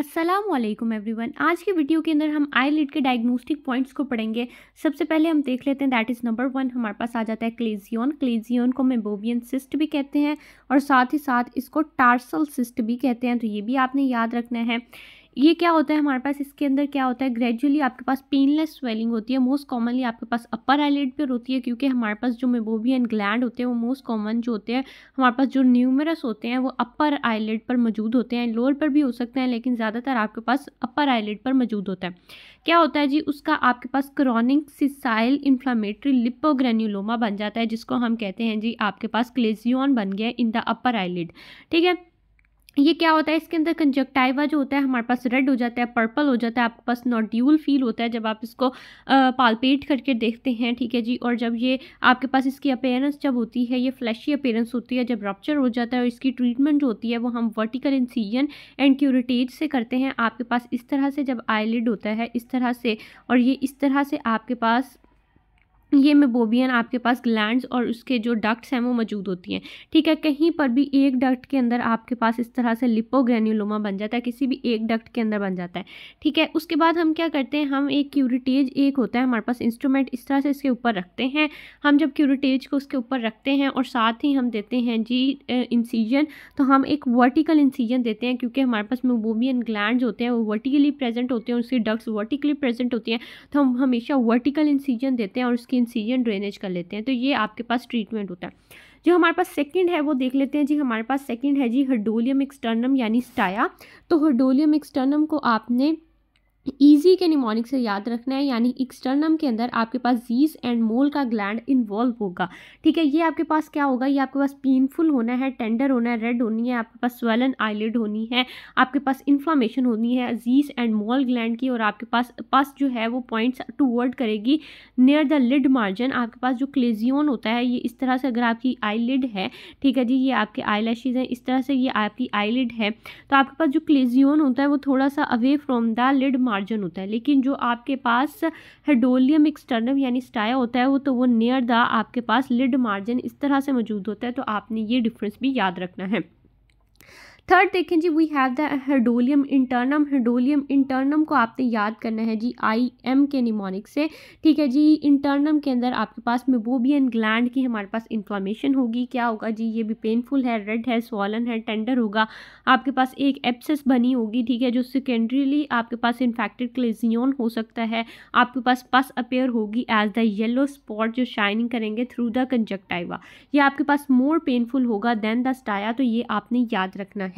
Aslam everyone आज की video के अंदर हम आई लिड के डायग्नोस्टिक पॉइंट्स को पढ़ेंगे सबसे पहले हम देख लेते हैं दैट इज़ नंबर वन हमारे पास आ जाता है क्लेजियन क्लेजियन को मेबोवियन सिस्ट भी कहते हैं और साथ ही साथ इसको टार्सल सिस्ट भी कहते हैं तो ये भी आपने याद रखना है ये क्या होता है हमारे पास इसके अंदर क्या होता है ग्रेजुअली आपके पास पेनलेस स्वेलिंग होती है मोस्ट कॉमनली आपके पास अपर आईलेट पर होती है क्योंकि हमारे पास जो मेबोबियन ग्लैंड होते हैं वो मोस्ट कॉमन जो होते हैं हमारे पास जो न्यूमरस होते हैं वो अपर आईलेट पर मौजूद होते हैं लोअर पर भी हो सकते हैं लेकिन ज़्यादातर आपके पास अपर आईलेट पर मौजूद होता है क्या होता है जी उसका आपके पास क्रॉनिक सिसाइल इन्फ्लामेटरी लिपोग्रेन्यूलोमा बन जाता है जिसको हम कहते हैं जी आपके पास क्लेजियन बन गया इन द अपर आईलेट ठीक है ये क्या होता है इसके अंदर कंजक्टाइवा जो होता है हमारे पास रेड हो जाता है पर्पल हो जाता है आपके पास नोड्यूल फील होता है जब आप इसको पालपेट करके देखते हैं ठीक है जी और जब ये आपके पास इसकी अपेयरेंस जब होती है ये फ्लैशी अपेयरेंस होती है जब रप्चर हो जाता है और इसकी ट्रीटमेंट जो होती है वो हम वर्टिकल इंसीजन एंड क्यूरिटेज से करते हैं आपके पास इस तरह से जब आईलिड होता है इस तरह से और ये इस तरह से आपके पास ये मेबोबियन आपके पास ग्लैंड्स और उसके जो डक्ट्स हैं वो मौजूद होती हैं ठीक है कहीं पर भी एक डक्ट के अंदर आपके पास इस तरह से लिपोग्रेन्यूलोमा बन जाता है किसी भी एक डक्ट के अंदर बन जाता है ठीक है उसके बाद हम क्या करते हैं हम एक क्यूरिटेज एक होता है हमारे पास इंस्ट्रूमेंट इस तरह से इसके ऊपर रखते हैं हम जब क्यूरिटेज को उसके ऊपर रखते हैं और साथ ही हम देते हैं जी इंसीजन तो हम एक वर्टिकल इंसीजन देते हैं क्योंकि हमारे पास मेबोबियन ग्लैंड होते हैं वो वर्टिकली प्रेजेंट होते हैं उसकी डक्ट्स वर्टिकली प्रेजेंट होती हैं तो हम हमेशा वर्टिकल इंसीजन देते हैं और उसकी इंसीजन ड्रेनेज कर लेते हैं तो ये आपके पास ट्रीटमेंट होता है जो हमारे पास सेकंड है वो देख लेते हैं जी हमारे पास सेकंड है जी हर्डोलियम एक्सटर्नम यानी स्टाया तो हर्डोलियम एक्सटर्नम को आपने ईजी के निमोनिक से याद रखना है यानी एक्सटर्नम के अंदर आपके पास जीस एंड मोल का ग्लैंड इन्वॉल्व होगा ठीक है ये आपके पास क्या होगा ये आपके पास पेनफुल होना है टेंडर होना है रेड होनी है आपके पास स्वेलन आईलिड होनी है आपके पास इन्फ्लामेशन होनी है जीस एंड मोल ग्लैंड की और आपके पास पास जो है वो पॉइंट्स टूवर्ड करेगी नियर द लिड मार्जिन आपके पास जो क्लेजियोन होता है ये इस तरह से अगर आपकी आईलिड है ठीक है जी ये आपके आई लैशेज हैं इस तरह से ये आपकी आईलिड है तो आपके पास जो क्लेजियोन होता है वो थोड़ा सा away from the lid margin होता है लेकिन जो आपके पास हेडोलियम एक्सटर्नम यानी स्टाया होता है वो तो वो नियर द आपके पास लिड मार्जिन इस तरह से मौजूद होता है तो आपने ये डिफरेंस भी याद रखना है थर्ड देखें जी we have the hordeolum internum hordeolum internum को आपने याद करना है जी आई एम के निमोनिक से ठीक है जी इंटर्नम के अंदर आपके पास मेबोबियन ग्लैंड की हमारे पास इन्फ्लामेशन होगी क्या होगा जी ये भी पेनफुल है रेड है स्वालन है टेंडर होगा आपके पास एक एप्सिस बनी होगी ठीक है जो सेकेंडरीली आपके पास इन्फेक्टेड क्लेजियोन हो सकता है आपके पास पस अपेयर होगी एज द येलो स्पॉट जो शाइनिंग करेंगे थ्रू द कंजक्टाइवा ये आपके पास मोर पेनफुल होगा देन द स्टाया तो ये आपने याद रखना है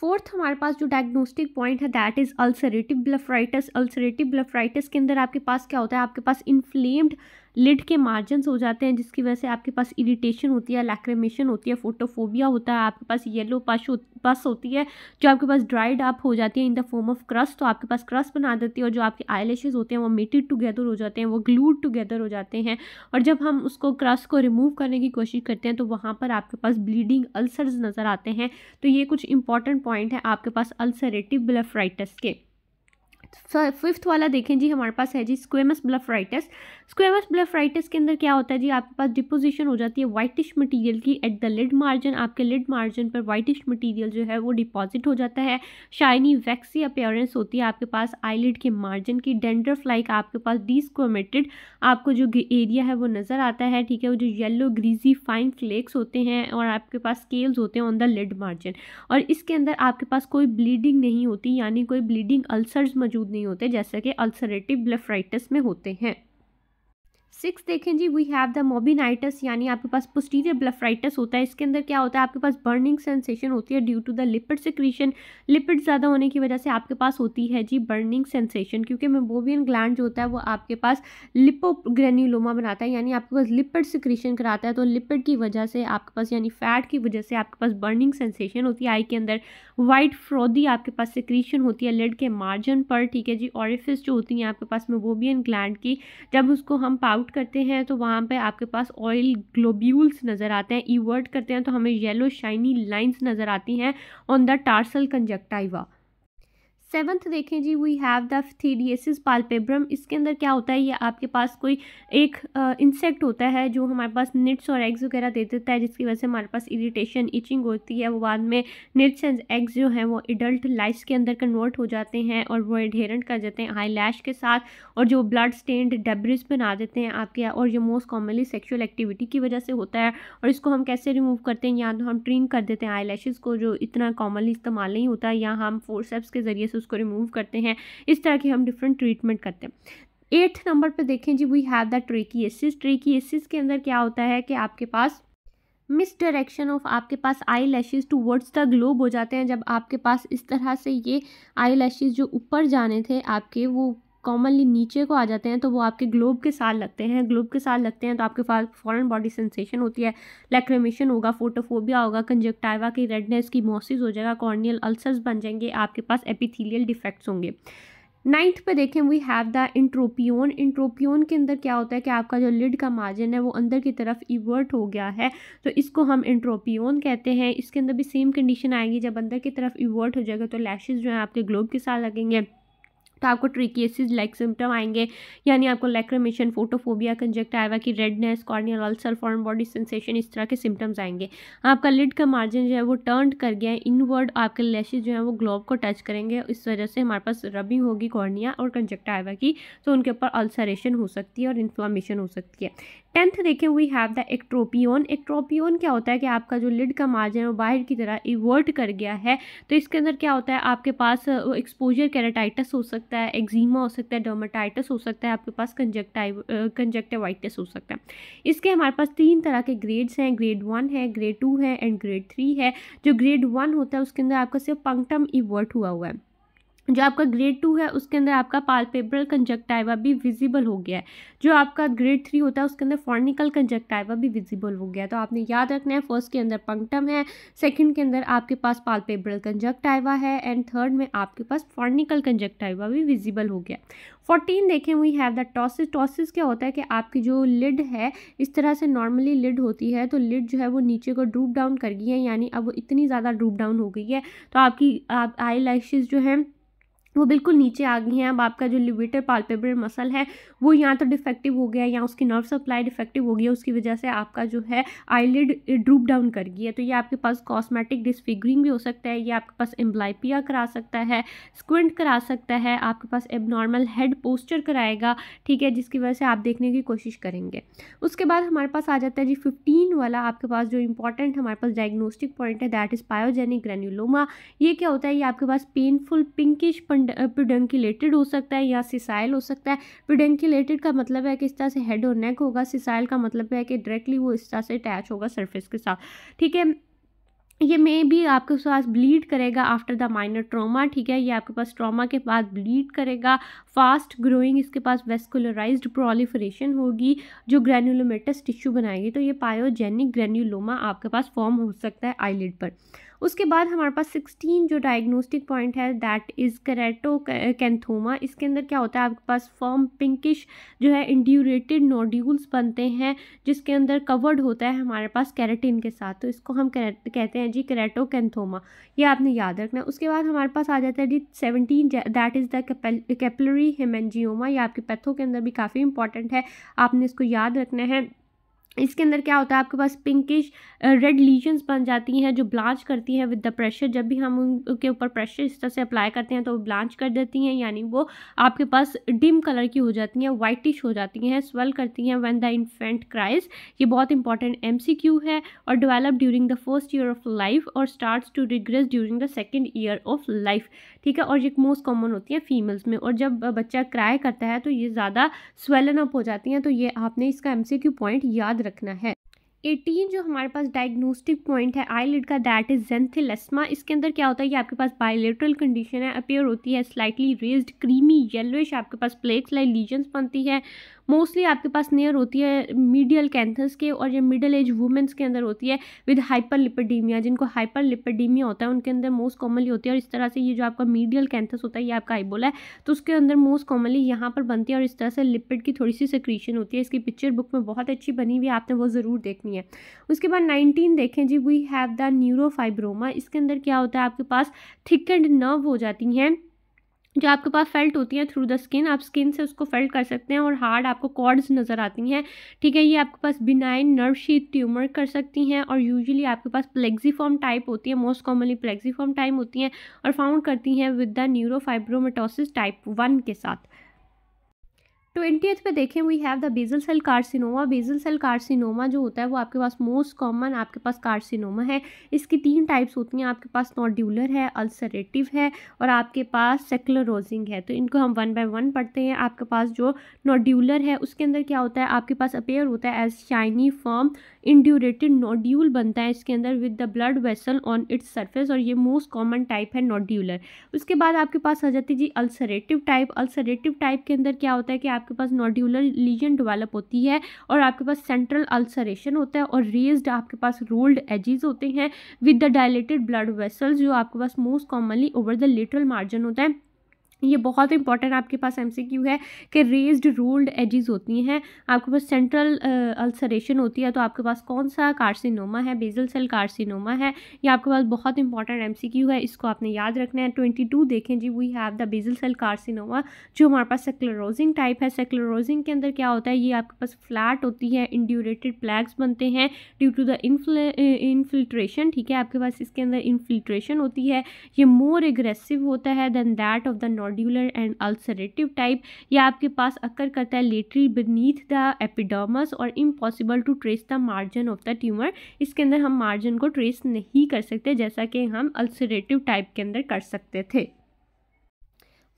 फोर्थ हमारे पास जो डायग्नोस्टिक पॉइंट है that is ulcerative blepharitis ulcerative blepharitis के अंदर आपके पास क्या होता है आपके पास इन्फ्लेम्ड लिड के मार्जिन हो जाते हैं जिसकी वजह से आपके पास इरीटेशन होती है लैक्रेमेशन होती है फोटोफोबिया होता है आपके पास येलो पश हो, पस होती है जो आपके पास ड्राइड अप हो जाती है in the form of crust तो आपके पास क्रस्ट बना देती है और जो आपके आई होते हैं वो मेटेड टुगेदर हो जाते हैं वो ग्लूड टुगेदर हो जाते हैं और जब हम उसको क्रस्ट को रिमूव करने की कोशिश करते हैं तो वहाँ पर आपके पास ब्लीडिंग अल्सर्स नज़र आते हैं तो ये कुछ इंपॉर्टेंट पॉइंट है आपके पास अल्सरेटिव ब्लफ्राइटस के फिफ्थ वाला देखें जी हमारे पास है जी स्क्वेमस ब्लफराइटिस स्क्वेमस ब्लफराइटिस के अंदर क्या होता है जी आपके पास डिपोजिशन हो जाती है वाइटिश मटेरियल की एट द लिड मार्जिन आपके लिड मार्जिन पर वाइटिश मटेरियल जो है वो डिपॉजिट हो जाता है शाइनी वैक्सी अपेयरेंस होती है आपके पास आईलिड के मार्जिन की डेंडर लाइक आपके पास डिस्कोमेटेड आपको जो एरिया है वो नज़र आता है ठीक है वो जो येलो ग्रीजी फाइन फ्लेक्स होते हैं और आपके पास स्केल्स होते हैं ऑन द लिड मार्जिन और इसके अंदर आपके पास कोई ब्लीडिंग नहीं होती यानी कोई ब्लीडिंग अल्सर्स मौजूद मौजूद नहीं होते जैसे कि अल्सरेटिव ब्लेफ्राइटिस में होते हैं सिक्स देखें जी वी हैव द मोबिनाइटस यानी आपके पास पोस्टीरियर ब्लफराइटस होता है इसके अंदर क्या होता है आपके पास बर्निंग सेंसेशन होती है due to the lipid secretion lipid ज़्यादा होने की वजह से आपके पास होती है जी बर्निंग सेंसेशन क्योंकि मेबोबियन ग्लैंड जो होता है वो आपके पास लिपोग्रेन्यूलोमा बनाता है यानी आपके पास लिपिड सिक्रीशन कराता है तो लिपिड की वजह से आपके पास यानी फैट की वजह से आपके पास बर्निंग सेंसेशन होती है आई के अंदर वाइट फ्रोदी आपके पास सिक्रीशन होती है लिड के मार्जिन पर ठीक है जी ऑरिफिस जो होती हैं आपके पास मेबोबियन ग्लैंड की जब उसको हम पाउट डॉट करते हैं तो वहाँ पे आपके पास ऑयल ग्लोब्यूल्स नज़र आते हैं ईवर्ट करते हैं तो हमें येलो शाइनी लाइंस नज़र आती हैं on the tarsal conjunctiva seventh देखें जी we have the phthiriasis palpebrarum इसके अंदर क्या होता है ये आपके पास कोई एक इंसेक्ट होता है जो हमारे पास निट्स और एग्स वगैरह दे देता है जिसकी वजह से हमारे पास इरीटेशन इचिंग होती है वो बाद में निट्स एंड एग्स जो हैं वो एडल्ट लाइफ के अंदर कन्वर्ट हो जाते हैं और वो एडहेरेंट कर जाते हैं आई लैश के साथ और जो ब्लड स्टेंड डेब्रिज बना देते हैं आपके और ये मोस्ट कॉमनली सेक्शुअल एक्टिविटी की वजह से होता है और इसको हम कैसे रिमूव करते हैं या तो हम ट्रिम कर देते हैं आई को जो इतना कॉमनली इस्तेमाल नहीं होता या हम फोर के ज़रिए उसको रिमूव करते हैं इस तरह की हम डिफरेंट ट्रीटमेंट करते हैं एट्थ नंबर पर देखें जी we have the trichiasis trichiasis के अंदर क्या होता है कि आपके पास मिस डायरेक्शन ऑफ आपके पास eyelashes towards the globe हो जाते हैं जब आपके पास इस तरह से ये आई लैशेज़ जो ऊपर जाने थे आपके वो कॉमनली नीचे को आ जाते हैं तो वो आपके ग्लोब के साथ लगते हैं ग्लोब के साथ लगते हैं तो आपके पास फॉरन बॉडी सेंसेशन होती है लैक्रेमेशन होगा फोटोफोबिया होगा कंजक्टाइवा की रेडनेस की मोसिस हो जाएगा कॉर्नियल अल्सर्स बन जाएंगे आपके पास एपिथीलियल डिफेक्ट्स होंगे नाइन्थ पे देखें we have the entropion entropion के अंदर क्या होता है कि आपका जो लिड का मार्जिन है वो अंदर की तरफ इवर्ट हो गया है तो इसको हम इंट्रोपियोन कहते हैं इसके अंदर भी सेम कंडीशन आएगी जब अंदर की तरफ इवर्ट हो जाएगा तो लैशेज़ जो हैं आपके ग्लोब के साथ लगेंगे तो आपको ट्रिकियसिस लाइक सिम्टम आएंगे यानी आपको लेक्रमेशन फोटोफोबिया कंजक्टाइवा की redness corneal ulcer foreign body sensation इस तरह के सिम्टम्स आएंगे आपका लिड का मार्जिन जो है वो टर्न कर गया है इनवर्ड आपके लैशेज जो है वो ग्लोब को टच करेंगे इस वजह से हमारे पास रबिंग होगी कॉर्निया और कंजक्टाइवा की तो उनके ऊपर अल्सरेशन हो सकती है और इन्फ्लामेशन हो सकती है टेंथ देखें we have the ectropion ectropion क्या होता है कि आपका जो लिड का मार्जिन वो बाहर की तरह इवर्ट कर गया है तो इसके अंदर क्या होता है आपके पास एक्सपोजर कैराटाइटस हो सकता है एक्जीमा हो सकता है डर्माटाइटस हो सकता है आपके पास कंजक्टाइव कंजक्टिवाइटिस हो सकता है इसके हमारे पास तीन तरह के ग्रेड्स हैं ग्रेड वन है ग्रेड टू है एंड ग्रेड थ्री है जो ग्रेड वन होता है उसके अंदर आपका सिर्फ पंक्टम इवर्ट हुआ हुआ है जो आपका ग्रेड टू है उसके अंदर आपका पालपेब्रल कंजक्टाइवा भी विजिबल हो गया है जो आपका ग्रेड थ्री होता है उसके अंदर फॉर्निकल कंजक्टाइवा भी विजिबल हो गया है तो आपने याद रखना है फर्स्ट के अंदर पंक्टम है सेकंड के अंदर आपके पास पालपेब्रल कंजक्टाइवा है एंड थर्ड में आपके पास फॉर्निकल कंजक्टाइवा भी विजिबल हो गया फोर्टीन देखें we have the ptosis ptosis क्या होता है कि आपकी जो लिड है इस तरह से नॉर्मली लिड होती है तो लिड जो है वो नीचे को ड्रूप डाउन कर गई है यानी अब वो इतनी ज़्यादा ड्रूप डाउन हो गई है तो आपकी आप आई जो हैं वो बिल्कुल नीचे आ गई हैं अब आपका जो लिविटर पालपेबर मसल है वो या तो डिफेक्टिव हो गया या उसकी नर्व सप्लाई डिफेक्टिव हो गई है उसकी वजह से आपका जो है आईलिड ड्रूप डाउन कर गई है तो ये आपके पास कॉस्मेटिक डिसफिगरिंग भी हो सकता है ये आपके पास एम्बलाइपिया करा सकता है स्क्विंट करा सकता है आपके पास एबनॉर्मल हेड पोस्चर कराएगा ठीक है जिसकी वजह से आप देखने की कोशिश करेंगे उसके बाद हमारे पास आ जाता है जी फिफ्टीन वाला आपके पास जो इंपॉर्टेंट हमारे पास डायग्नोस्टिक पॉइंट है दैट इज़ पायोजेनिक ग्रेन्यूलोमा ये क्या होता है ये आपके पास पेनफुल पिंकिश प्रोडंकिलेटेड हो सकता है या सिसाइल हो सकता है प्रोडंकिलेटेड का मतलब है कि इस तरह से हेड और नेक होगा सिसाइल का मतलब है कि डायरेक्टली वो इस तरह से अटैच होगा सरफेस के साथ ठीक है ये मे भी आपके पास ब्लीड करेगा आफ्टर द माइनर ट्रोमा ठीक है ये आपके पास ट्रॉमा के बाद ब्लीड करेगा फास्ट ग्रोइंग इसके पास वेस्कुलराइज्ड प्रोलिफरेशन होगी जो ग्रेनुलोमेटस टिश्यू बनाएगी तो ये पायोजेनिक ग्रेन्यूलोमा आपके पास फॉर्म हो सकता है आईलिड पर उसके बाद हमारे पास सिक्सटीन जो डायग्नोस्टिक पॉइंट है दैट इज़ करेटो कैंथोमा इसके अंदर क्या होता है आपके पास फॉर्म पिंकिश जो है इंड्यूरेटेड नोड्यूल्स बनते हैं जिसके अंदर कवर्ड होता है हमारे पास कैरेटिन के साथ तो इसको हम कहते हैं जी करेटो कैंथोमा ये आपने याद रखना है उसके बाद हमारे पास आ जाता है जी सेवनटीन दैट इज़ दैपलरी कैपलरी हेमेंजियोमा ये आपके पैथों के अंदर भी काफ़ी इंपॉर्टेंट है आपने इसको याद रखना है इसके अंदर क्या होता है आपके पास पिंकिश रेड लीजन्स बन जाती हैं जो ब्लांच करती हैं विद द प्रेशर जब भी हम उनके ऊपर प्रेशर इस तरह से अप्लाई करते हैं तो वो ब्लांच कर देती हैं यानी वो आपके पास डिम कलर की हो जाती हैं वाइटिश हो जाती हैं स्वेल करती हैं व्हेन द इन्फेंट क्राइज ये बहुत इंपॉर्टेंट एम है और develop during the first year of life और start to regress during the second year of life ठीक है और ये मोस्ट कॉमन होती है फीमेल्स में और जब बच्चा क्राई करता है तो ये ज़्यादा स्वेलन अप हो जाती हैं तो ये आपने इसका एम पॉइंट याद रखना है एटीन जो हमारे पास डायग्नोस्टिक पॉइंट है लिड का दैट इज जेंथिलस्मा इसके अंदर क्या होता है कि आपके पास बायोलेट्रल कंडीशन है अपेयर होती है स्लाइटली रेज्ड क्रीमी येलोइश आपके पास प्लेक्स लाइक लीजन्स बनती है मोस्टली आपके पास नियर होती है मीडियल कैंथस के और ये मिडल एज वुमेंस के अंदर होती है विद हाइपर लिपडीमिया जिनको हाइपर लिपडीमिया होता है उनके अंदर मोस्ट कॉमनली होती है और इस तरह से ये जो आपका मीडियल कैंथस होता है ये आपका आईबोला है तो उसके अंदर मोस्ट कॉमनली यहाँ पर बनती है और इस तरह से लिपिड की थोड़ी सी सिक्रीशन होती है इसकी पिक्चर बुक में बहुत अच्छी बनी हुई है आपने वो ज़रूर देखनी है उसके बाद नाइनटीन देखें जी वी हैव द न्यूरोफाइब्रोमा इसके अंदर क्या होता है आपके पास थिक एंड नर्व हो जाती हैं जो आपके पास फेल्ट होती है थ्रू द स्किन आप स्किन से उसको फेल्ट कर सकते हैं और हार्ड आपको कॉर्ड्स नज़र आती हैं ठीक है ये आपके पास बिनाइन नर्व शीट ट्यूमर कर सकती हैं और यूजुअली आपके पास प्लेक्सीफॉर्म टाइप होती है मोस्ट कॉमनली प्लेक्सीफॉर्म टाइप होती हैं और फाउंड करती हैं with the neurofibromatosis type one के साथ ट्वेंटी पे देखें we have the basal cell carcinoma basal cell carcinoma जो होता है वो आपके पास मोस्ट कॉमन आपके पास कार्सिनोमा है इसकी तीन टाइप्स होती हैं आपके पास नॉड्यूलर है अल्सरेटिव है और आपके पास सेक्लरोजिंग है तो इनको हम वन बाय वन पढ़ते हैं आपके पास जो नॉड्यूलर है उसके अंदर क्या होता है आपके पास अपेयर होता है as shiny form indurated nodule बनता है इसके अंदर with the blood vessel on its surface और ये मोस्ट कॉमन टाइप है नॉड्यूलर उसके बाद आपके पास आ जाती जी अल्सरेटिव टाइप अल्सरेटिव टाइप के अंदर क्या होता है कि आपके पास नोड्यूलर लीजन डेवलप होती है और आपके पास सेंट्रल अल्सरेशन होता है और रेज्ड आपके पास रोल्ड एजिज होते हैं with the dilated blood vessels जो आपके पास most commonly over the lateral margin होता है ये बहुत इंपॉर्टेंट आपके पास एमसीक्यू है कि रेज्ड रोल्ड एजिज होती हैं आपके पास सेंट्रल अल्सरेशन uh, होती है तो आपके पास कौन सा कार्सिनोमा है बेजल सेल कार्सिनोमा है ये आपके पास बहुत इंपॉर्टेंट एमसीक्यू है इसको आपने याद रखना है ट्वेंटी टू देखें जी we have the basal cell carcinoma जो हमारे पास सेक्लोरोजिंग टाइप है सेक्लोरोजिंग के अंदर क्या होता है ये आपके पास फ्लैट होती है इंड्यूरेटेड प्लैग्स बनते हैं ड्यू टू द इनफिल्ट्रेशन ठीक है आपके पास इसके अंदर इन्फिल्ट्रेशन होती है ये मोर एग्रेसिव होता है than that of the north nodular and ulcerative type या आपके पास अक्कर करता है लेटरी बनीथ द एपिडामस और impossible to trace the margin of the tumour इसके अंदर हम मार्जिन को ट्रेस नहीं कर सकते जैसा कि हम अल्सरेटिव टाइप के अंदर कर सकते थे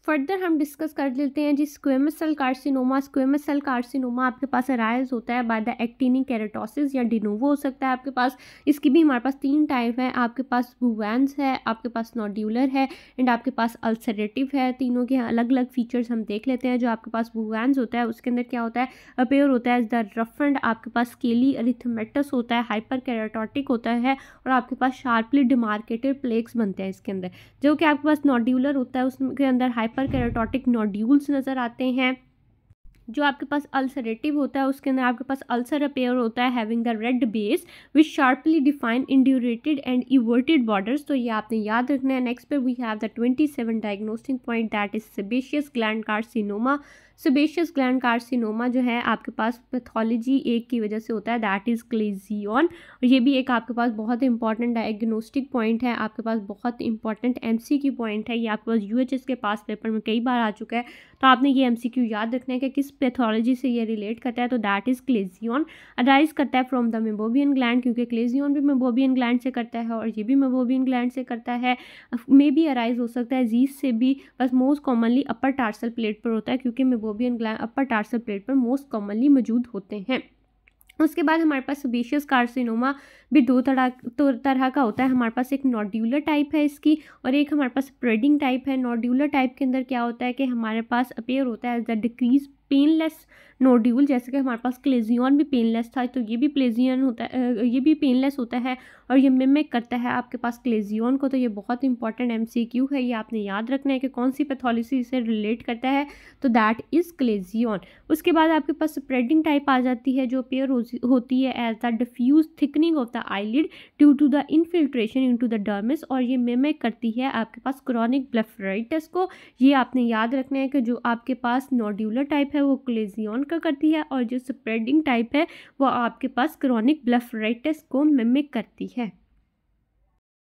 फर्दर हम डिस्कस कर लेते हैं जी squamous cell carcinoma squamous cell carcinoma आपके पास अराइज होता है बाय द एक्टिनिक कैरेटोसिस या डिनोवो हो सकता है आपके पास इसकी भी हमारे पास तीन टाइप है आपके पास बुवैंस है आपके पास नोड्यूलर है एंड आपके पास अल्सरेटिव है तीनों के अलग अलग फीचर्स हम देख लेते हैं जो आपके पास बुवैंस होता है उसके अंदर क्या होता है अपेयर होता है इज द रफ एंड आपके पास स्केली अरिथमेटस होता है हाइपर कैरेटोटिक होता है और आपके पास शार्पली डिमार्केटेड प्लेक्स बनते हैं इसके अंदर जो कि आपके पास नोड्यूलर होता है उसके अंदर हाइपर हाइपर कैरोटॉटिक नोड्यूल्स नज़र आते हैं जो आपके पास अल्सरेटिव होता है उसके अंदर आपके पास अल्सर अपेयर होता है having the red base with sharply defined indurated and everted borders तो ये आपने याद रखना है नेक्स्ट पे we have the twenty seven diagnostic point that is sebaceous gland carcinoma sebaceous gland carcinoma जो है आपके पास पैथोलॉजी एक की वजह से होता है दैट इज़ क्लेजियन और ये भी एक आपके पास बहुत इंपॉर्टेंट डायग्नोस्टिक पॉइंट है आपके पास बहुत इंपॉर्टेंट एम पॉइंट है ये आपके पास यू के पास पेपर में कई बार आ चुका है तो आपने ये एम याद रखना है कि किस पैथोलॉजी से ये रिलेट करता है तो दैट इज़ क्लेजियन अराइज करता है फ्रॉम द मेबोबियन ग्लैंड क्योंकि क्लेजियन भी मेबोबियन ग्लैंड से करता है और ये भी मेबोबियन ग्लैंड से करता है मे भी अराइज हो सकता है जीज से भी बस most commonly upper tarsal plate पर होता है क्योंकि बोबियन ग्लैंड अपर टार्सल प्लेट पर मोस्ट कॉमनली मौजूद होते हैं उसके बाद हमारे पास सबेशियस कार्सिनोमा भी दो तरह तो तरह का होता है हमारे पास एक नॉड्यूलर टाइप है इसकी और एक हमारे पास स्प्रेडिंग टाइप है नॉड्यूलर टाइप के अंदर क्या होता है कि हमारे पास अपेयर होता है as the discrete painless nodule जैसे कि हमारे पास क्लेजियन भी पेनलेस था तो ये भी प्लेजियन होता है ये भी पेनलेस होता है और ये मिमिक करता है आपके पास क्लेजियन को तो ये बहुत इंपॉर्टेंट एम है ये आपने याद रखना है कि कौन सी पैथोलॉजी इसे रिलेट करता है तो दैट इज़ क्लेजियन उसके बाद आपके पास स्प्रेडिंग टाइप आ जाती है जो पेयर होती है as the diffuse thickening of the eyelid due to the infiltration into the dermis और ये मिमिक करती है आपके पास क्रॉनिक ब्लफराइटस को ये आपने याद रखना है कि जो आपके पास नोड्यूलर टाइप है वो क्लेजियन का करती है और जो स्प्रेडिंग टाइप है वो आपके पास क्रॉनिक ब्लफराइटिस को मिमिक करती है